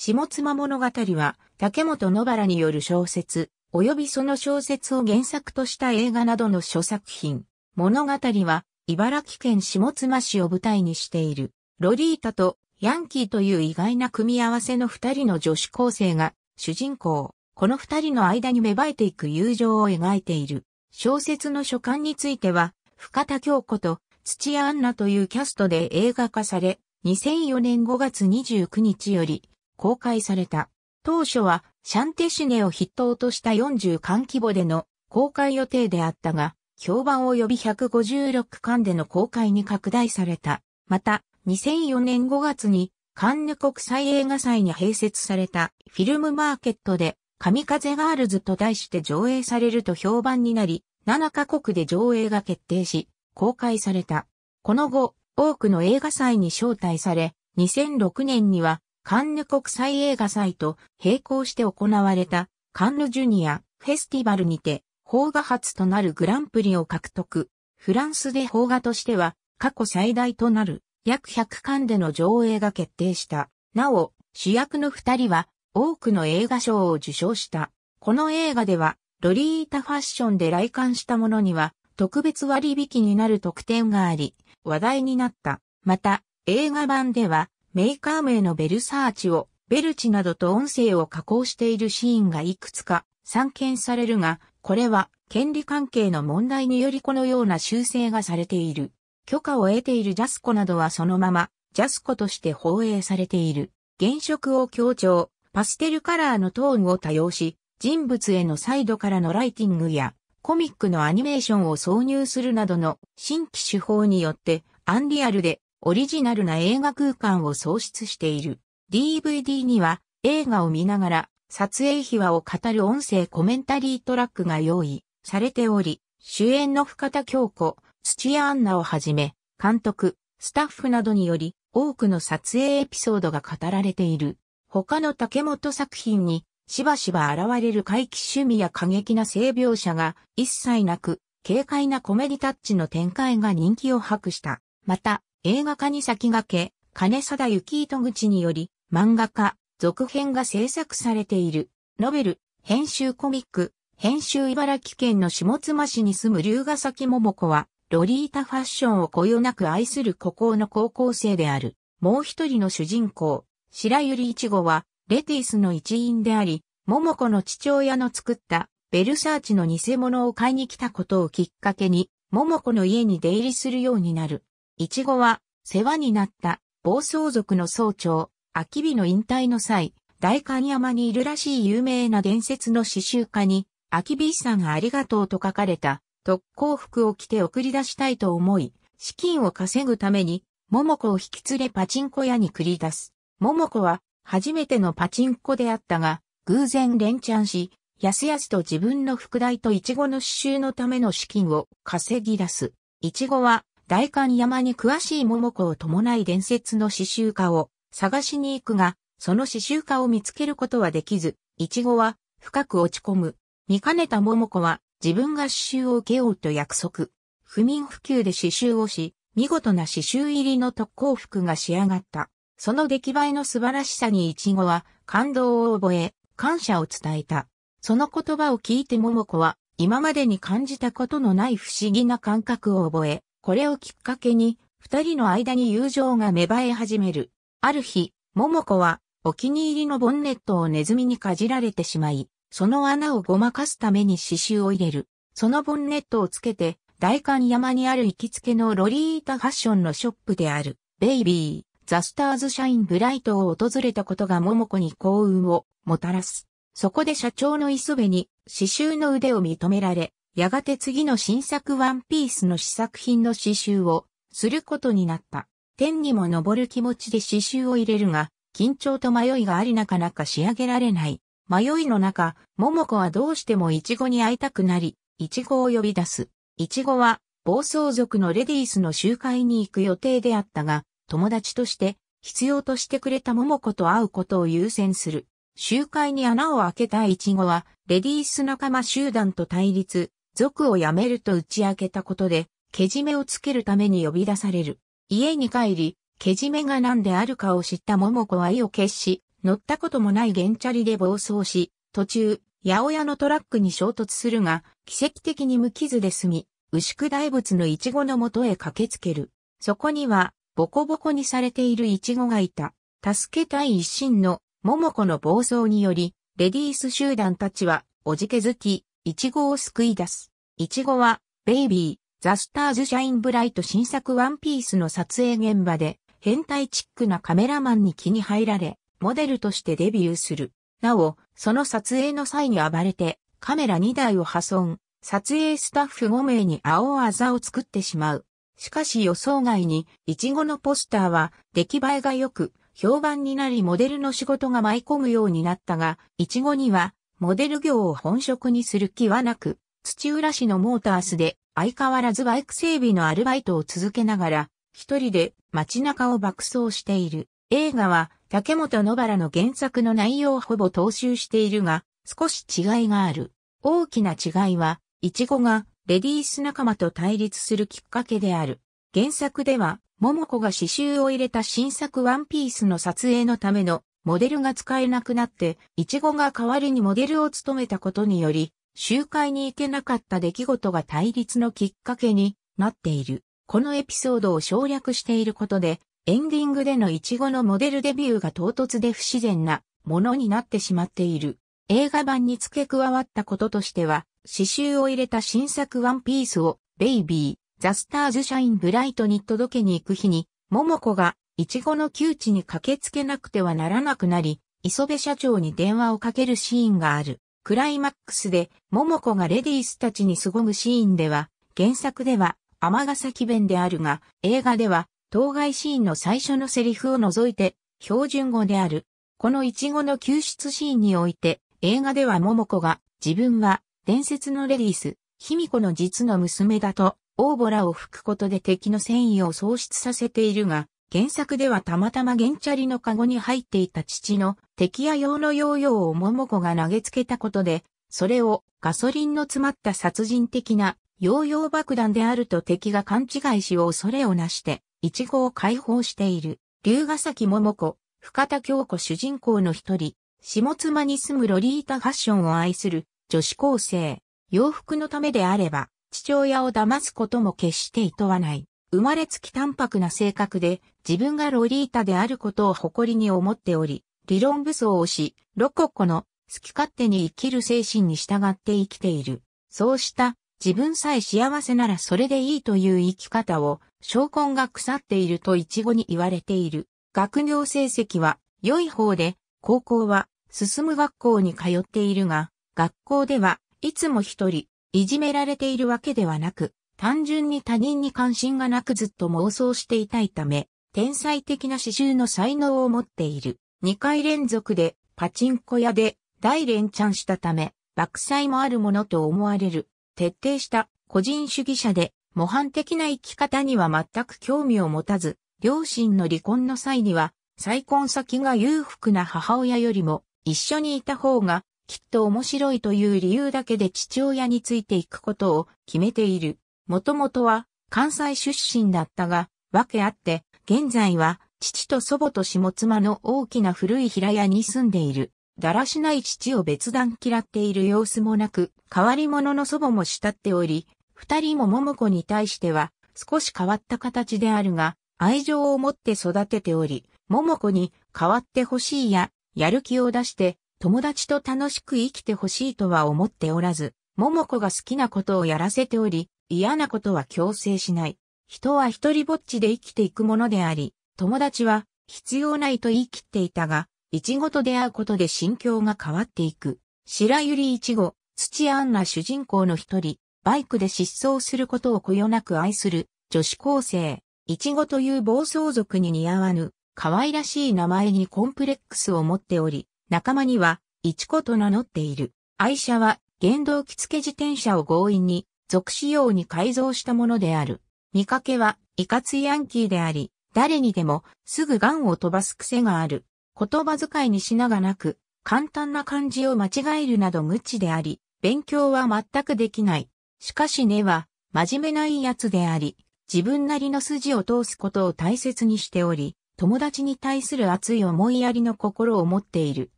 下妻物語は、竹本野原による小説、及びその小説を原作とした映画などの諸作品。物語は、茨城県下妻市を舞台にしている、ロリータとヤンキーという意外な組み合わせの二人の女子高生が主人公。この二人の間に芽生えていく友情を描いている。小説の書簡については、深田京子と土屋アンナというキャストで映画化され、2004年5月29日より公開された。当初はシャンテシネを筆頭とした40巻規模での公開予定であったが、評判を呼び156巻での公開に拡大された。また、2004年5月にカンヌ国際映画祭に併設されたフィルムマーケットで神風ガールズと題して上映されると評判になり、7カ国で上映が決定し、公開された。この後、多くの映画祭に招待され、2006年にはカンヌ国際映画祭と並行して行われたカンヌジュニアフェスティバルにて、邦画初となるグランプリを獲得。フランスで邦画としては過去最大となる約100巻での上映が決定した。なお、主役の二人は多くの映画賞を受賞した。この映画では、ロリータファッションで来館したものには、特別割引になる特典があり、話題になった。また、映画版では、メーカー名のベルサーチを、ベルチなどと音声を加工しているシーンがいくつか散見されるが、これは権利関係の問題によりこのような修正がされている。許可を得ているジャスコなどはそのまま、ジャスコとして放映されている。原色を強調、パステルカラーのトーンを多用し、人物へのサイドからのライティングや、コミックのアニメーションを挿入するなどの新規手法によって、アンリアルでオリジナルな映画空間を創出している。DVD には映画を見ながら撮影秘話を語る音声コメンタリートラックが用意されており、主演の深田京子、土屋アンナをはじめ、監督、スタッフなどにより多くの撮影エピソードが語られている。他の竹本作品にしばしば現れる怪奇趣味や過激な性描写が一切なく、軽快なコメディタッチの展開が人気を博した。また、映画化に先駆け、金貞幸糸口により、漫画化、続編が制作されている、ノベル、編集コミック、編集茨城県の下妻市に住む龍ヶ崎桃子は、ロリータファッションをこよなく愛する孤高の高校生である。もう一人の主人公、白百合一子は、レティスの一員であり、桃子の父親の作ったベルサーチの偽物を買いに来たことをきっかけに、桃子の家に出入りするようになる。イチゴは、世話になった暴走族の総長、秋日の引退の際、大観山にいるらしい有名な伝説の刺繍家に、秋日さんがありがとうと書かれた特攻服を着て送り出したいと思い、資金を稼ぐために、桃子を引き連れパチンコ屋に繰り出す。桃子は、初めてのパチンコであったが、偶然連チャンし、やすやすと自分の副題とイチゴの刺繍のための資金を稼ぎ出す。イチゴは大観山に詳しい桃子を伴い伝説の刺繍家を探しに行くが、その刺繍家を見つけることはできず、イチゴは深く落ち込む。見かねた桃子は自分が刺繍を受けようと約束。不眠不休で刺繍をし、見事な刺繍入りの特攻服が仕上がった。その出来栄えの素晴らしさにイチゴは感動を覚え、感謝を伝えた。その言葉を聞いて桃子は今までに感じたことのない不思議な感覚を覚え、これをきっかけに、二人の間に友情が芽生え始める。ある日、桃子は、お気に入りのボンネットをネズミにかじられてしまい、その穴をごまかすために刺繍を入れる。そのボンネットをつけて、大観山にある行きつけのロリータファッションのショップである、ベイビー、ザスターズシャインブライトを訪れたことが桃子に幸運をもたらす。そこで社長の磯部に刺繍の腕を認められ、やがて次の新作ワンピースの試作品の刺繍をすることになった。天にも昇る気持ちで刺繍を入れるが、緊張と迷いがありなかなか仕上げられない。迷いの中、桃子はどうしてもイチゴに会いたくなり、イチゴを呼び出す。イチゴは暴走族のレディースの集会に行く予定であったが、友達として必要としてくれた桃子と会うことを優先する。集会に穴を開けたイチゴは、レディース仲間集団と対立、族を辞めると打ち明けたことで、けじめをつけるために呼び出される。家に帰り、けじめが何であるかを知った桃子は意を決し、乗ったこともないゲンチャリで暴走し、途中、八百屋のトラックに衝突するが、奇跡的に無傷で済み、牛久大仏のイチゴの元へ駆けつける。そこには、ボコボコにされているイチゴがいた。助けたい一心の、桃子の暴走により、レディース集団たちは、おじけづき、イチゴを救い出す。イチゴは、ベイビー、ザ・スターズ・シャイン・ブライト新作ワンピースの撮影現場で、変態チックなカメラマンに気に入られ、モデルとしてデビューする。なお、その撮影の際に暴れて、カメラ2台を破損、撮影スタッフ5名に青あざを作ってしまう。しかし予想外に、イチゴのポスターは、出来栄えが良く、評判になりモデルの仕事が舞い込むようになったが、イチゴには、モデル業を本職にする気はなく、土浦市のモータースで相変わらずバイク整備のアルバイトを続けながら、一人で街中を爆走している。映画は竹本野原の原作の内容をほぼ踏襲しているが、少し違いがある。大きな違いは、イチゴがレディース仲間と対立するきっかけである。原作では、桃子が刺繍を入れた新作ワンピースの撮影のためのモデルが使えなくなって、イチゴが代わりにモデルを務めたことにより、集会に行けなかった出来事が対立のきっかけになっている。このエピソードを省略していることで、エンディングでのイチゴのモデルデビューが唐突で不自然なものになってしまっている。映画版に付け加わったこととしては、刺繍を入れた新作ワンピースを、ベイビー、ザ・スターズ・シャイン・ブライトに届けに行く日に、桃子がイチゴの窮地に駆けつけなくてはならなくなり、磯部社長に電話をかけるシーンがある。クライマックスで、桃子がレディースたちに凄むシーンでは、原作では、天ヶ崎弁であるが、映画では、当該シーンの最初のセリフを除いて、標準語である。このイチゴの救出シーンにおいて、映画では桃子が、自分は、伝説のレディース、卑弥呼の実の娘だと、オーボラを吹くことで敵の戦意を喪失させているが、原作ではたまたま原チャリのカゴに入っていた父の敵屋用のヨーヨーを桃子が投げつけたことで、それをガソリンの詰まった殺人的なヨーヨー爆弾であると敵が勘違いし恐れをなして、イチゴを解放している。龍ヶ崎桃子、深田京子主人公の一人、下妻に住むロリータファッションを愛する女子高生。洋服のためであれば、父親を騙すことも決して厭わない。生まれつき淡白な性格で、自分がロリータであることを誇りに思っており、理論武装をし、ロココの好き勝手に生きる精神に従って生きている。そうした自分さえ幸せならそれでいいという生き方を、証拠が腐っていると一語に言われている。学業成績は良い方で、高校は進む学校に通っているが、学校ではいつも一人、いじめられているわけではなく、単純に他人に関心がなくずっと妄想していたいため、天才的な刺繍の才能を持っている。2回連続でパチンコ屋で大連チャンしたため、爆災もあるものと思われる。徹底した個人主義者で模範的な生き方には全く興味を持たず、両親の離婚の際には、再婚先が裕福な母親よりも一緒にいた方がきっと面白いという理由だけで父親についていくことを決めている。もともとは関西出身だったが、訳あって、現在は父と祖母と下妻の大きな古い平屋に住んでいる。だらしない父を別段嫌っている様子もなく、変わり者の祖母も慕っており、二人も桃子に対しては少し変わった形であるが、愛情を持って育てており、桃子に変わってほしいや、やる気を出して、友達と楽しく生きてほしいとは思っておらず、桃子が好きなことをやらせており、嫌なことは強制しない。人は一人ぼっちで生きていくものであり、友達は必要ないと言い切っていたが、いちごと出会うことで心境が変わっていく。白百合いちご、土アンナ主人公の一人、バイクで失踪することをこよなく愛する女子高生。いちごという暴走族に似合わぬ、可愛らしい名前にコンプレックスを持っており、仲間には、いちこと名乗っている。愛車は、原動機付け自転車を強引に、属仕様に改造したものである。見かけは、いかついヤンキーであり、誰にでもすぐガンを飛ばす癖がある。言葉遣いにしながなく、簡単な漢字を間違えるなど無知であり、勉強は全くできない。しかし根は、真面目ないやつであり、自分なりの筋を通すことを大切にしており、友達に対する熱い思いやりの心を持っている。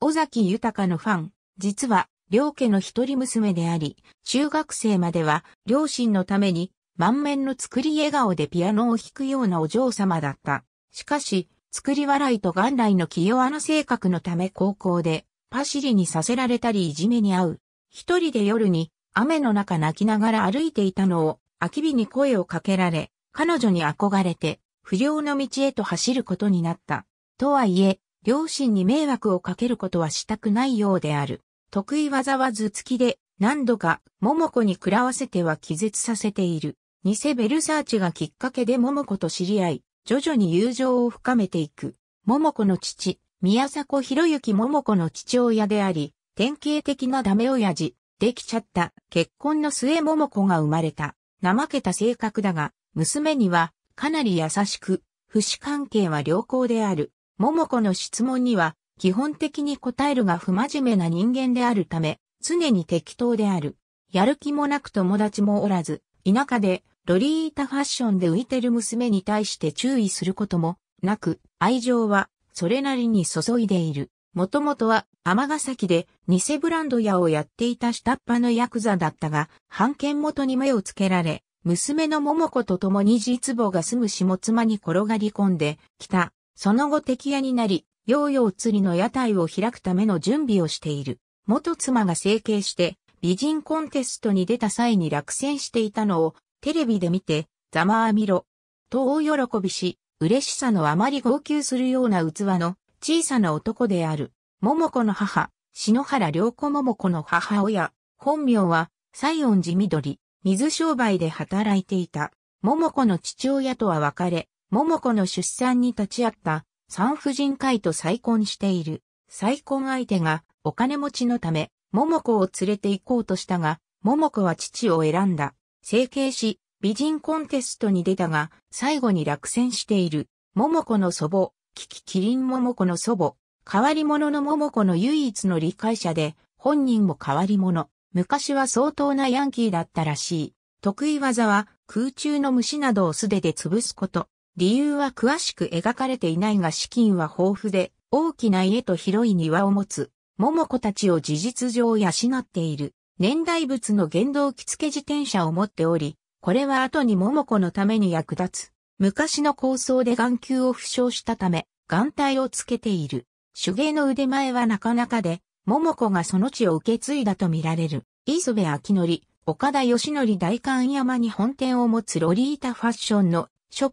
尾崎豊のファン、実は、両家の一人娘であり、中学生までは両親のために満面の作り笑顔でピアノを弾くようなお嬢様だった。しかし、作り笑いと元来の気弱な性格のため高校で、パシリにさせられたりいじめに遭う。一人で夜に雨の中泣きながら歩いていたのを、秋日に声をかけられ、彼女に憧れて、不良の道へと走ることになった。とはいえ、両親に迷惑をかけることはしたくないようである。得意技は頭突きで、何度か、桃子に食らわせては気絶させている。偽ベルサーチがきっかけで桃子と知り合い、徐々に友情を深めていく。桃子の父、宮迫博之桃子の父親であり、典型的なダメ親父、できちゃった。結婚の末桃子が生まれた。怠けた性格だが、娘には、かなり優しく、不死関係は良好である。桃子の質問には、基本的に答えるが不真面目な人間であるため、常に適当である。やる気もなく友達もおらず、田舎でロリータファッションで浮いてる娘に対して注意することもなく、愛情はそれなりに注いでいる。もともとは尼崎で偽ブランド屋をやっていた下っ端のヤクザだったが、半券元に目をつけられ、娘の桃子と共に実母が住む下妻に転がり込んできた。その後敵屋になり、ヨーヨー釣りの屋台を開くための準備をしている。元妻が整形して美人コンテストに出た際に落選していたのをテレビで見てざまあみろと大喜びし嬉しさのあまり号泣するような器の小さな男である桃子の母篠原良子桃子の母親本名は西園寺緑水商売で働いていた桃子の父親とは別れ桃子の出産に立ち会った産婦人科医と再婚している。再婚相手がお金持ちのため、桃子を連れて行こうとしたが、桃子は父を選んだ。整形し、美人コンテストに出たが、最後に落選している。桃子の祖母、キキキリン桃子の祖母、変わり者の桃子の唯一の理解者で、本人も変わり者。昔は相当なヤンキーだったらしい。得意技は空中の虫などを素手で潰すこと。理由は詳しく描かれていないが資金は豊富で、大きな家と広い庭を持つ、桃子たちを事実上養っている。年代物の原動機付自転車を持っており、これは後に桃子のために役立つ。昔の構想で眼球を負傷したため、眼帯をつけている。手芸の腕前はなかなかで、桃子がその地を受け継いだとみられる。磯部明則、岡田義則大観山に本店を持つロリータファッションのショッ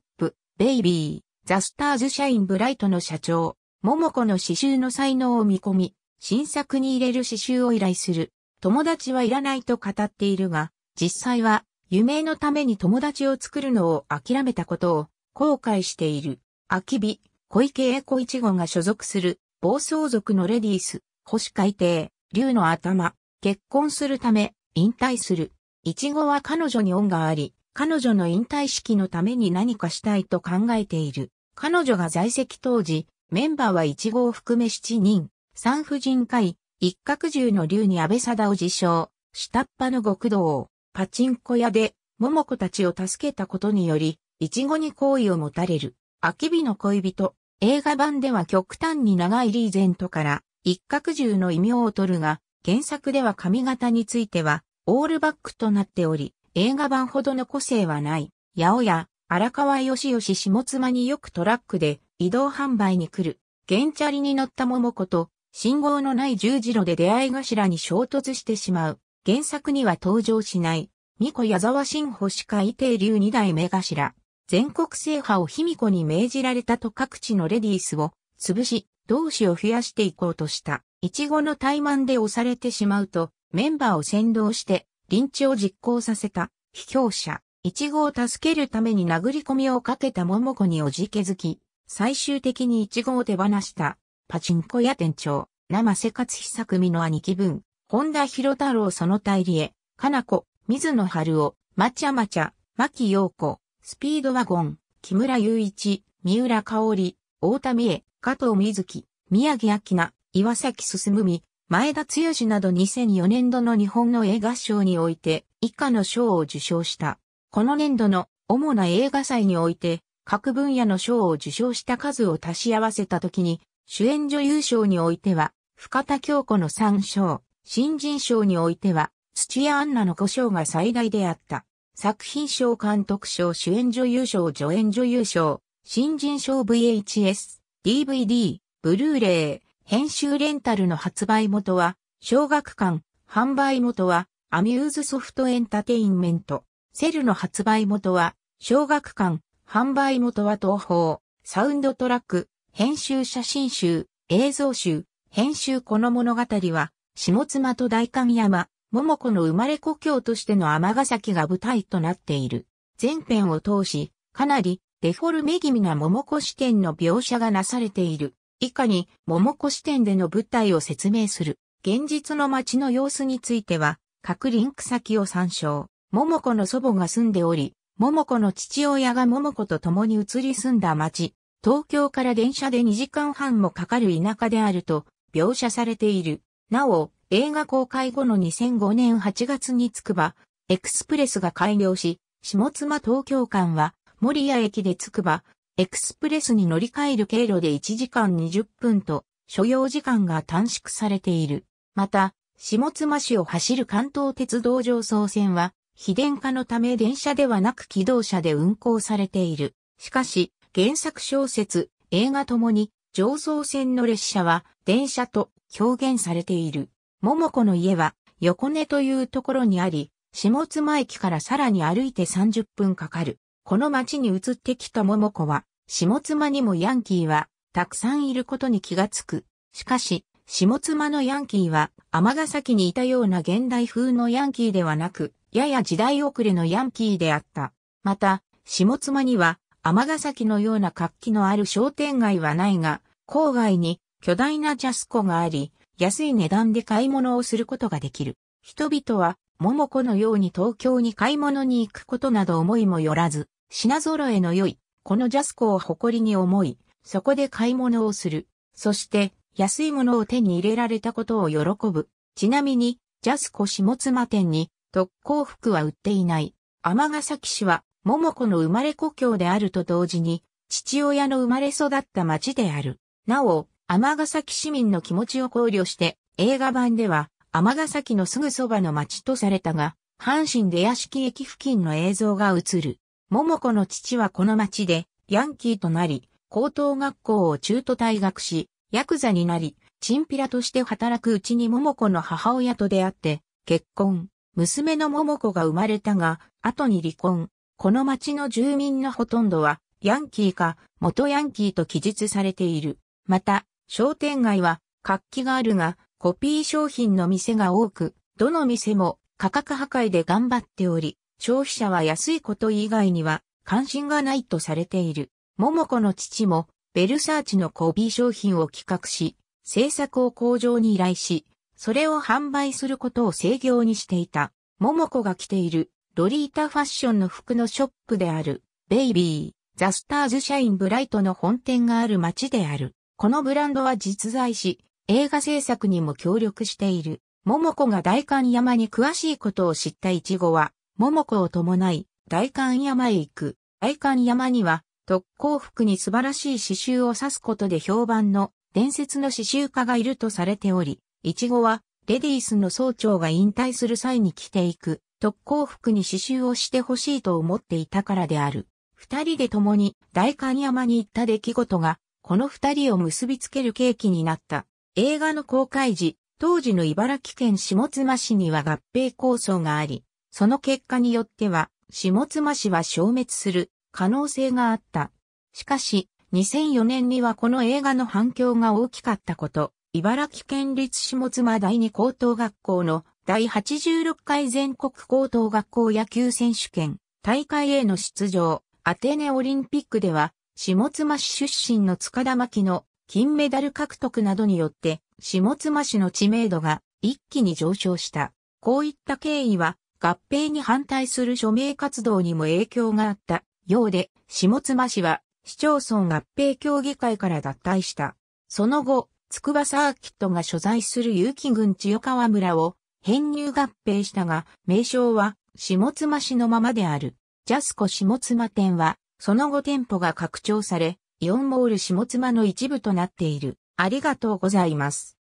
ベイビー、ザ・スターズ・シャイン・ブライトの社長、桃子の刺繍の才能を見込み、新作に入れる刺繍を依頼する。友達はいらないと語っているが、実際は、夢のために友達を作るのを諦めたことを後悔している。秋日、小池栄子一号が所属する暴走族のレディース、星海底、竜の頭、結婚するため、引退する。一号は彼女に恩があり、彼女の引退式のために何かしたいと考えている。彼女が在籍当時、メンバーは1号を含め7人、産婦人科医、一角獣の竜に安倍貞夫自称、下っ端の極道、パチンコ屋で、桃子たちを助けたことにより、イチゴに好意を持たれる、秋日の恋人、映画版では極端に長いリーゼントから、一角獣の異名を取るが、原作では髪型については、オールバックとなっており、映画版ほどの個性はない。八百屋、荒川よしよし下妻によくトラックで移動販売に来る。ゲンチャリに乗った桃子と信号のない十字路で出会い頭に衝突してしまう。原作には登場しない。巫女矢沢新星海定流二代目頭。全国制覇を卑弥呼に命じられたと各地のレディースを潰し、同志を増やしていこうとした。イチゴの怠慢で押されてしまうと、メンバーを先導してリンチを実行させた、被怯者、一号を助けるために殴り込みをかけた桃子におじけづき、最終的に一号を手放した、パチンコ屋店長、生瀬勝久組の兄貴分、本田博太郎その大理へ、かなこ、水野春夫、まちゃまちゃ、牧陽子、スピードワゴン、木村雄一、三浦香織、大田美恵、加藤瑞希、宮城明菜、岩崎進み、前田剛など2004年度の日本の映画賞において以下の賞を受賞した。この年度の主な映画祭において各分野の賞を受賞した数を足し合わせた時に主演女優賞においては深田京子の3賞、新人賞においては土屋アンナの5賞が最大であった。作品賞監督賞主演女優賞助演女優賞、新人賞 VHS、DVD、ブルーレイ、編集レンタルの発売元は、小学館、販売元は、アミューズソフトエンタテインメント。セルの発売元は、小学館、販売元は東宝、サウンドトラック、編集写真集、映像集、編集この物語は、下妻と大神山、桃子の生まれ故郷としての天ヶ崎が舞台となっている。前編を通し、かなりデフォルメ気味な桃子視点の描写がなされている。以下に、桃子視点での舞台を説明する。現実の街の様子については、各リンク先を参照。桃子の祖母が住んでおり、桃子の父親が桃子と共に移り住んだ街、東京から電車で2時間半もかかる田舎であると描写されている。なお、映画公開後の2005年8月につくば、エクスプレスが開業し、下妻東京間は、守谷駅でつくば、エクスプレスに乗り換える経路で1時間20分と、所要時間が短縮されている。また、下妻市を走る関東鉄道上層線は、非電化のため電車ではなく機動車で運行されている。しかし、原作小説、映画ともに、上層線の列車は電車と表現されている。桃子の家は横根というところにあり、下妻駅からさらに歩いて30分かかる。この町に移ってきた桃子は、下妻にもヤンキーは、たくさんいることに気がつく。しかし、下妻のヤンキーは、ヶ崎にいたような現代風のヤンキーではなく、やや時代遅れのヤンキーであった。また、下妻には、ヶ崎のような活気のある商店街はないが、郊外に巨大なジャスコがあり、安い値段で買い物をすることができる。人々は、桃子のように東京に買い物に行くことなど思いもよらず、品揃えの良い、このジャスコを誇りに思い、そこで買い物をする。そして、安いものを手に入れられたことを喜ぶ。ちなみに、ジャスコ下妻店に特攻服は売っていない。尼崎市は、桃子の生まれ故郷であると同時に、父親の生まれ育った町である。なお、尼崎市民の気持ちを考慮して、映画版では、尼崎のすぐそばの町とされたが、阪神出屋敷駅付近の映像が映る。桃子の父はこの町で、ヤンキーとなり、高等学校を中途退学し、ヤクザになり、チンピラとして働くうちに桃子の母親と出会って、結婚。娘の桃子が生まれたが、後に離婚。この町の住民のほとんどは、ヤンキーか、元ヤンキーと記述されている。また、商店街は、活気があるが、コピー商品の店が多く、どの店も価格破壊で頑張っており、消費者は安いこと以外には関心がないとされている。桃子の父も、ベルサーチのコビー商品を企画し、制作を工場に依頼し、それを販売することを制御にしていた。桃子が着ている、ロリータファッションの服のショップである、ベイビー、ザスターズ社員ブライトの本店がある街である。このブランドは実在し、映画制作にも協力している。桃子が大官山に詳しいことを知ったイチゴは、桃子を伴い、大観山へ行く。大観山には、特攻服に素晴らしい刺繍を刺すことで評判の伝説の刺繍家がいるとされており、イチゴは、レディースの総長が引退する際に着ていく、特攻服に刺繍をしてほしいと思っていたからである。二人で共に大観山に行った出来事が、この二人を結びつける契機になった。映画の公開時、当時の茨城県下妻市には合併構想があり、その結果によっては、下妻氏は消滅する可能性があった。しかし、2004年にはこの映画の反響が大きかったこと、茨城県立下妻第二高等学校の第86回全国高等学校野球選手権大会への出場、アテネオリンピックでは、下妻市出身の塚田巻の金メダル獲得などによって、下妻市の知名度が一気に上昇した。こういった経緯は、合併に反対する署名活動にも影響があったようで、下妻市は市町村合併協議会から脱退した。その後、筑波サーキットが所在する有機郡千代川村を編入合併したが、名称は下妻市のままである。ジャスコ下妻店は、その後店舗が拡張され、イオンモール下妻の一部となっている。ありがとうございます。